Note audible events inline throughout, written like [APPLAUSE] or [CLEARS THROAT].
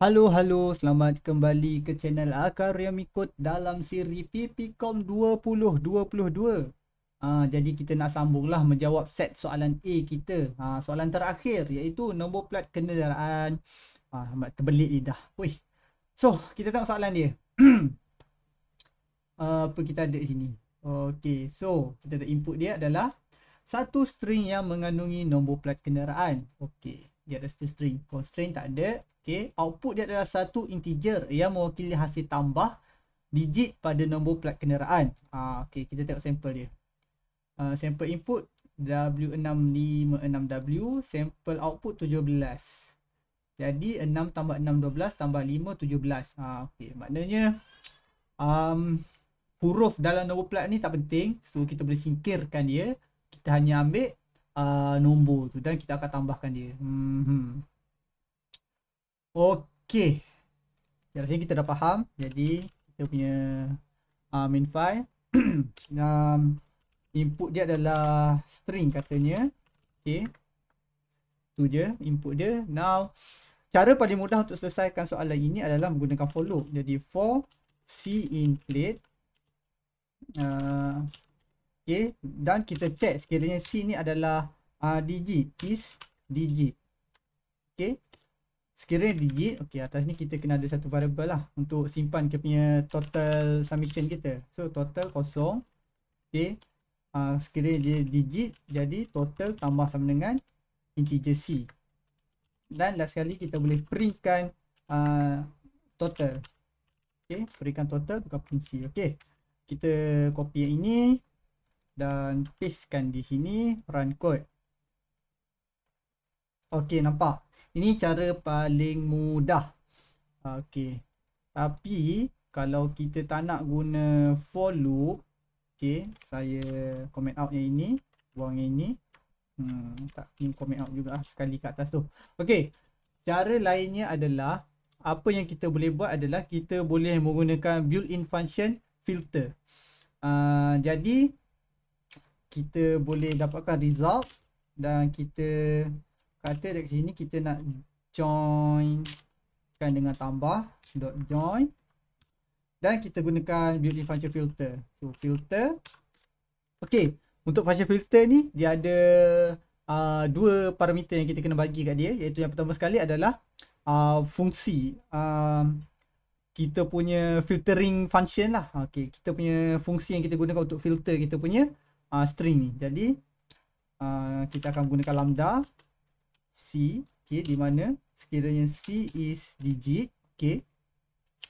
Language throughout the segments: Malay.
Hello, hello. Selamat kembali ke channel Akar yang ikut dalam siri PPCOM 2022. Ha, jadi kita nak sambunglah menjawab set soalan A kita. Ha, soalan terakhir iaitu nombor plat kenderaan. Ah, ha, terbelit lidah. Wih. So, kita tengok soalan dia. uh, [CLEARS THROAT] apa kita ada di sini? Okay, so kita ada input dia adalah satu string yang mengandungi nombor plat kenderaan. Okay dia ada satu string constraint tak ada okey output dia adalah satu integer yang mewakili hasil tambah digit pada nombor plat kenderaan ah okey kita tengok sample dia uh, ah, sample input W656W sample output 17 jadi 6 tambah 6 12 tambah 5 17 ah okey maknanya um huruf dalam nombor plat ni tak penting so kita boleh singkirkan dia kita hanya ambil uh, nombor tu dan kita akan tambahkan dia. Hmm. Okey. Jadi ya, kita dah faham. Jadi kita punya uh, main file um, [CLEARS THROAT] input dia adalah string katanya. Okey. Tu je input dia. Now cara paling mudah untuk selesaikan soalan ini adalah menggunakan for loop. Jadi for c in plate uh, okay, dan kita check sekiranya C ni adalah uh, ah, digit, is digit, okay. Sekiranya digit, ok atas ni kita kena ada satu variable lah untuk simpan kita punya total submission kita. So total kosong, Okay, Uh, sekiranya dia digit, jadi total tambah sama dengan integer C. Dan last sekali kita boleh printkan uh, total. Okay, printkan total bukan print C. kita copy yang ini, dan paste kan di sini run code Okey nampak ini cara paling mudah okey tapi kalau kita tak nak guna for loop okey saya comment out yang ini buang yang ini hmm tak ping comment out juga ah, sekali kat atas tu okey cara lainnya adalah apa yang kita boleh buat adalah kita boleh menggunakan built-in function filter uh, jadi kita boleh dapatkan result dan kita kata dari sini kita nak join kan dengan tambah dot join dan kita gunakan beauty function filter so filter okey untuk function filter ni dia ada uh, dua parameter yang kita kena bagi kat dia iaitu yang pertama sekali adalah uh, fungsi um, kita punya filtering function lah okey kita punya fungsi yang kita gunakan untuk filter kita punya uh, string ni. Jadi uh, kita akan gunakan lambda C okay, di mana sekiranya C is digit. Okay.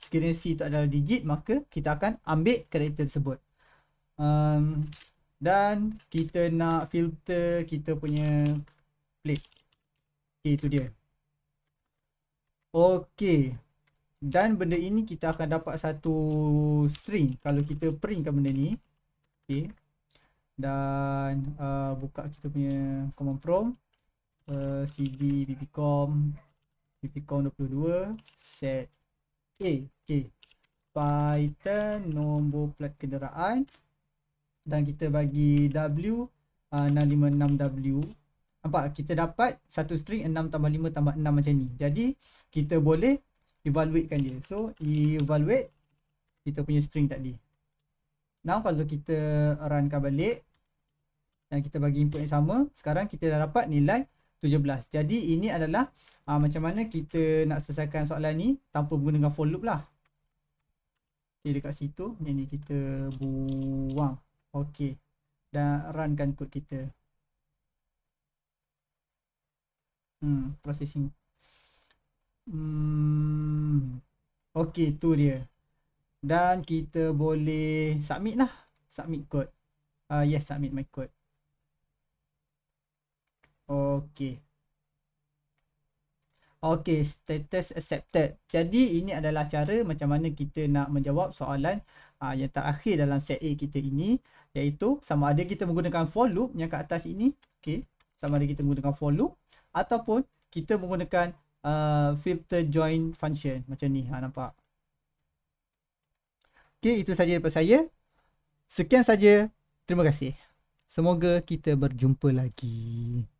Sekiranya C itu adalah digit maka kita akan ambil karakter tersebut. Um, dan kita nak filter kita punya plate. Okay itu dia. Okay. Dan benda ini kita akan dapat satu string kalau kita printkan benda ni. Okay dan uh, buka kita punya command prompt uh, cd bbcom bbcom22 set A okay. Python nombor plat kenderaan dan kita bagi W uh, 656W nampak kita dapat satu string 6 tambah 5 tambah 6 macam ni jadi kita boleh evaluatekan dia so evaluate kita punya string tadi now kalau kita runkan balik dan kita bagi input yang sama sekarang kita dah dapat nilai 17 jadi ini adalah uh, macam mana kita nak selesaikan soalan ni tanpa menggunakan for loop lah okay, dekat situ yang ni kita buang ok dan run kan kod kita hmm ini. hmm ok tu dia dan kita boleh submit lah submit code uh, ah, yes submit my kod. Okey. Okey, status accepted. Jadi ini adalah cara macam mana kita nak menjawab soalan uh, yang terakhir dalam set A kita ini iaitu sama ada kita menggunakan for loop yang kat atas ini, okey, sama ada kita menggunakan for loop ataupun kita menggunakan uh, filter join function macam ni. Ha nampak. Okey, itu saja daripada saya. Sekian saja. Terima kasih. Semoga kita berjumpa lagi.